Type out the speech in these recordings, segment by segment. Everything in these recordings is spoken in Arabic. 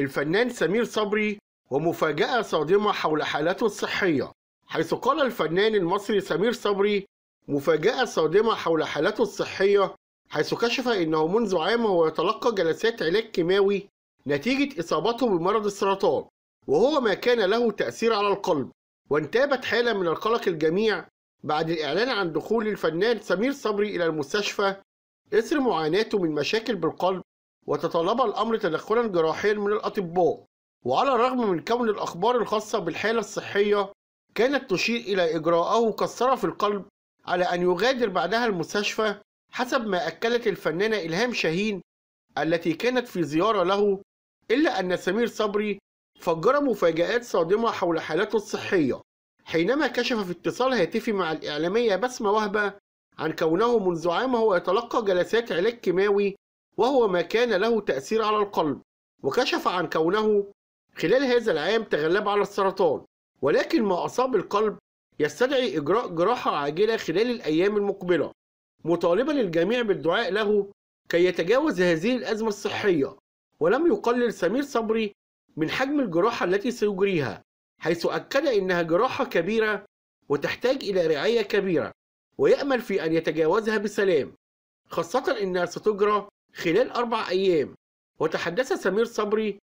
الفنان سمير صبري ومفاجأة صادمة حول حالته الصحية حيث قال الفنان المصري سمير صبري مفاجأة صادمة حول حالته الصحية حيث كشف أنه منذ عام هو يتلقى جلسات علاج كيماوي نتيجة إصابته بمرض السرطان وهو ما كان له تأثير على القلب وانتابت حالة من القلق الجميع بعد الإعلان عن دخول الفنان سمير صبري إلى المستشفى إثر معاناته من مشاكل بالقلب وتطلب الأمر تدخلا جراحيا من الأطباء وعلى الرغم من كون الأخبار الخاصة بالحالة الصحية كانت تشير إلى إجراءه كسرة في القلب على أن يغادر بعدها المستشفى حسب ما أكدت الفنانة إلهام شاهين التي كانت في زيارة له إلا أن سمير صبري فجر مفاجآت صادمة حول حالته الصحية حينما كشف في اتصال هاتفي مع الإعلامية بسمة وهبة عن كونه منذ عام هو يتلقى جلسات علاج كيماوي وهو ما كان له تأثير على القلب وكشف عن كونه خلال هذا العام تغلب على السرطان ولكن ما أصاب القلب يستدعي إجراء جراحة عاجلة خلال الأيام المقبلة مطالبا الجميع بالدعاء له كي يتجاوز هذه الأزمة الصحية ولم يقلل سمير صبري من حجم الجراحة التي سيجريها حيث أكد إنها جراحة كبيرة وتحتاج إلى رعاية كبيرة ويأمل في أن يتجاوزها بسلام خاصة إنها ستجرى خلال أربع أيام وتحدث سمير صبري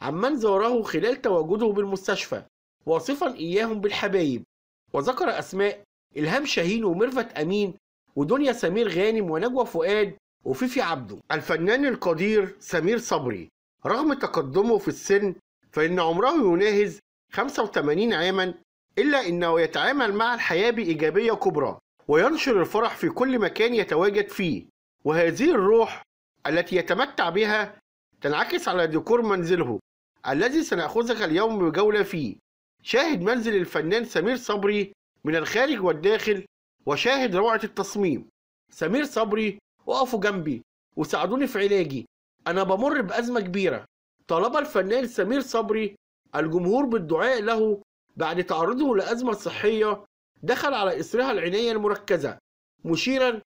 عن من زاره خلال تواجده بالمستشفى واصفا إياهم بالحبايب وذكر أسماء إلهام شاهين وميرفت أمين ودنيا سمير غانم ونجوى فؤاد وفيفي عبده الفنان القدير سمير صبري رغم تقدمه في السن فإن عمره يناهز 85 عاما إلا أنه يتعامل مع الحياة بإيجابية كبرى وينشر الفرح في كل مكان يتواجد فيه وهذه الروح التي يتمتع بها تنعكس على ديكور منزله الذي سنأخذك اليوم بجولة فيه شاهد منزل الفنان سمير صبري من الخارج والداخل وشاهد روعة التصميم سمير صبري وقفوا جنبي وساعدوني في علاجي أنا بمر بأزمة كبيرة طلب الفنان سمير صبري الجمهور بالدعاء له بعد تعرضه لأزمة صحية دخل على إثرها العناية المركزة مشيرا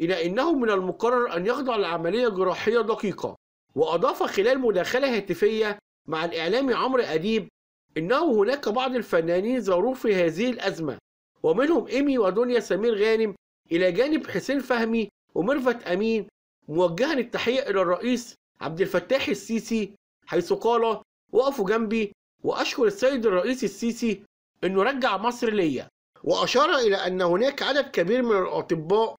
إلى أنه من المقرر أن يخضع لعملية جراحية دقيقة وأضاف خلال مداخلة هاتفية مع الإعلامي عمرو أديب إنه هناك بعض الفنانين زاروا في هذه الأزمة ومنهم إيمي ودنيا سمير غانم إلى جانب حسين فهمي وميرفت أمين موجها التحية إلى الرئيس عبد الفتاح السيسي حيث قال وقفوا جنبي وأشكر السيد الرئيس السيسي إنه رجع مصر ليا وأشار إلى أن هناك عدد كبير من الأطباء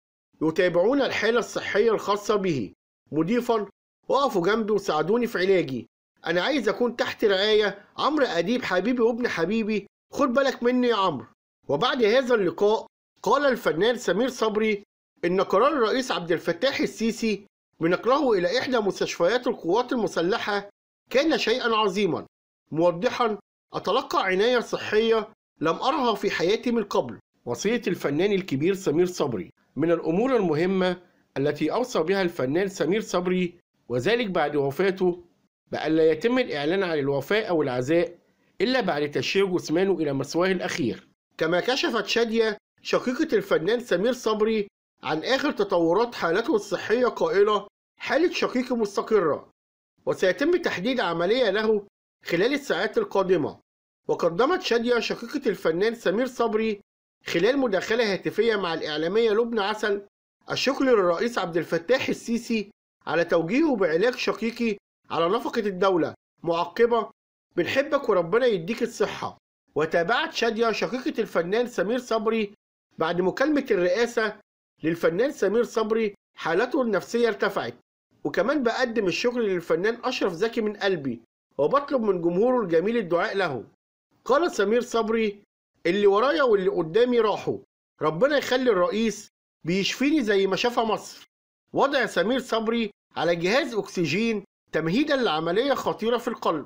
يتابعون الحالة الصحية الخاصة به مضيفا وقفوا جنبي وساعدوني في علاجي أنا عايز أكون تحت رعاية عمرو أديب حبيبي وابن حبيبي خد بالك مني يا عمرو وبعد هذا اللقاء قال الفنان سمير صبري إن قرار الرئيس عبد الفتاح السيسي بنقله إلى إحدى مستشفيات القوات المسلحة كان شيئا عظيما موضحا أتلقى عناية صحية لم أرها في حياتي من قبل وصية الفنان الكبير سمير صبري من الأمور المهمة التي أوصى بها الفنان سمير صبري وذلك بعد وفاته بأن لا يتم الإعلان عن الوفاء أو العزاء إلا بعد تشير جثمانه إلى مثواه الأخير كما كشفت شادية شقيقة الفنان سمير صبري عن آخر تطورات حالته الصحية قائلة حالة شقيقي مستقرة وسيتم تحديد عملية له خلال الساعات القادمة وقدمت شادية شقيقة الفنان سمير صبري خلال مداخلة هاتفية مع الإعلامية لبنى عسل الشكر للرئيس عبد الفتاح السيسي على توجيهه بعلاج شقيقي على نفقة الدولة معقبة بنحبك وربنا يديك الصحة وتابعت شادية شقيقة الفنان سمير صبري بعد مكالمة الرئاسة للفنان سمير صبري حالته النفسية ارتفعت وكمان بقدم الشكر للفنان أشرف زكي من قلبي وبطلب من جمهوره الجميل الدعاء له قال سمير صبري اللي ورايا واللي قدامي راحوا ربنا يخلي الرئيس بيشفيني زي ما شافها مصر وضع سمير صبري على جهاز أكسجين تمهيدا لعملية خطيرة في القلب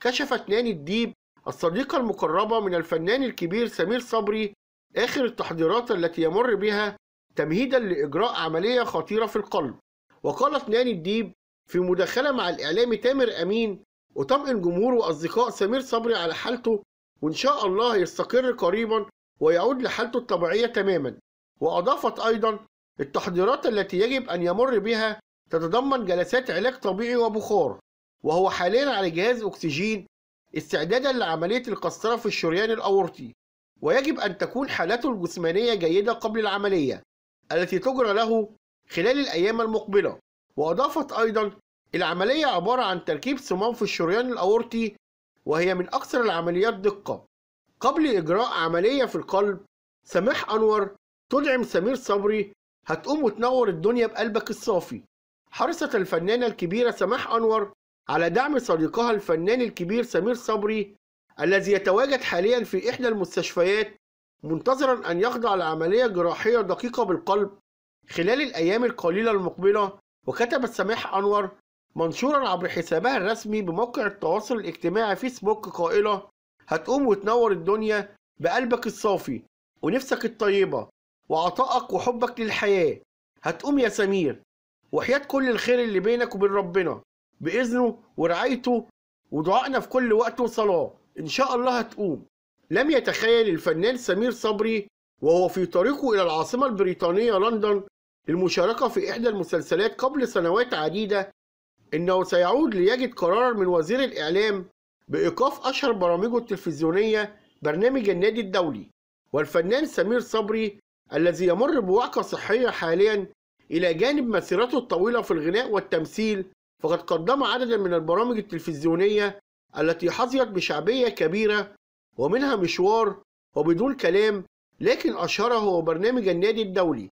كشفت ناني الديب الصديقة المقربة من الفنان الكبير سمير صبري آخر التحضيرات التي يمر بها تمهيدا لإجراء عملية خطيرة في القلب وقالت ناني الديب في مداخلة مع الإعلامي تامر أمين أطمئن جمهور وأصدقاء سمير صبري على حالته وإن شاء الله يستقر قريبا ويعود لحالته الطبيعية تماما وأضافت أيضا التحضيرات التي يجب أن يمر بها تتضمن جلسات علاج طبيعي وبخار وهو حاليا على جهاز أكسجين استعدادا لعملية القسطرة في الشريان الأورطي ويجب أن تكون حالته الجسمانية جيدة قبل العملية التي تجرى له خلال الأيام المقبلة وأضافت أيضا العملية عبارة عن تركيب صمام في الشريان الأورطي وهي من أكثر العمليات دقة قبل إجراء عملية في القلب سماح أنور تدعم سمير صبري هتقوم وتنور الدنيا بقلبك الصافي حرصت الفنانة الكبيرة سماح أنور على دعم صديقها الفنان الكبير سمير صبري الذي يتواجد حاليا في إحدى المستشفيات منتظرا أن يخضع لعملية جراحية دقيقة بالقلب خلال الأيام القليلة المقبلة وكتبت سماح أنور منشورا عبر حسابها الرسمي بموقع التواصل الاجتماعي فيسبوك قائلة هتقوم وتنور الدنيا بقلبك الصافي ونفسك الطيبة وعطائك وحبك للحياة هتقوم يا سمير وحياة كل الخير اللي بينك وبين ربنا بإذنه ورعايته ودعائنا في كل وقت وصلاة إن شاء الله هتقوم لم يتخيل الفنان سمير صبري وهو في طريقه إلى العاصمة البريطانية لندن المشاركة في إحدى المسلسلات قبل سنوات عديدة إنه سيعود ليجد قرارا من وزير الإعلام بإيقاف أشهر برامجه التلفزيونية برنامج النادي الدولي والفنان سمير صبري الذي يمر بوعكة صحية حاليا إلى جانب مسيرته الطويلة في الغناء والتمثيل فقد قدم عددا من البرامج التلفزيونية التي حظيت بشعبية كبيرة ومنها مشوار وبدون كلام لكن أشهره هو برنامج النادي الدولي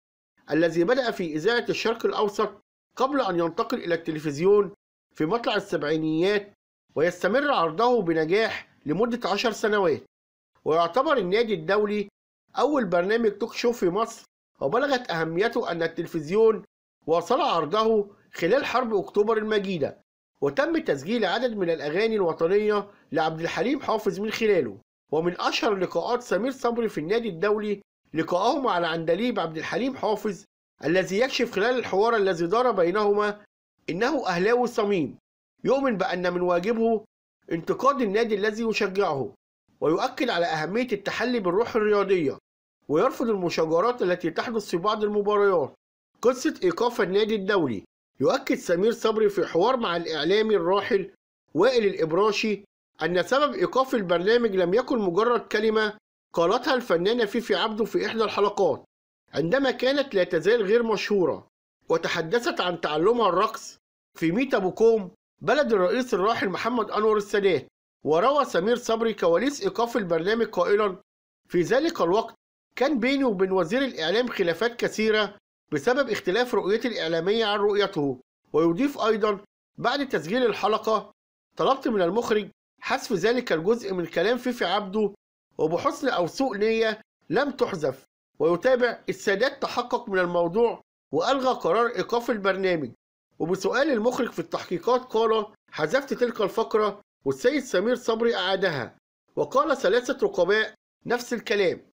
الذي بدأ في إذاعة الشرق الأوسط قبل أن ينتقل إلى التلفزيون في مطلع السبعينيات ويستمر عرضه بنجاح لمدة عشر سنوات ويعتبر النادي الدولي أول برنامج توك شو في مصر وبلغت أهميته أن التلفزيون واصل عرضه خلال حرب أكتوبر المجيدة وتم تسجيل عدد من الأغاني الوطنية لعبد الحليم حافظ من خلاله ومن أشهر لقاءات سمير صبري في النادي الدولي لقاءه مع العندليب عبد الحليم حافظ الذي يكشف خلال الحوار الذي دار بينهما إنه أهلاوي صميم يؤمن بأن من واجبه انتقاد النادي الذي يشجعه ويؤكد على أهمية التحلي بالروح الرياضية ويرفض المشاجرات التي تحدث في بعض المباريات قصة إيقاف النادي الدولي يؤكد سمير صبري في حوار مع الإعلامي الراحل وائل الإبراشي أن سبب إيقاف البرنامج لم يكن مجرد كلمة قالتها الفنانة فيفي عبده في إحدى الحلقات عندما كانت لا تزال غير مشهورة وتحدثت عن تعلمها الرقص في ميتا بوكوم بلد الرئيس الراحل محمد أنور السادات وروى سمير صبري كواليس إيقاف البرنامج قائلا في ذلك الوقت كان بيني وبين وزير الإعلام خلافات كثيرة بسبب اختلاف رؤيتي الإعلامية عن رؤيته ويضيف أيضا بعد تسجيل الحلقة طلبت من المخرج حذف ذلك الجزء من كلام فيفي عبده وبحسن أو سوء نية لم تحذف ويتابع السادات تحقق من الموضوع وألغى قرار إيقاف البرنامج وبسؤال المخرج في التحقيقات قال حذفت تلك الفقرة والسيد سمير صبري أعادها وقال ثلاثة رقباء نفس الكلام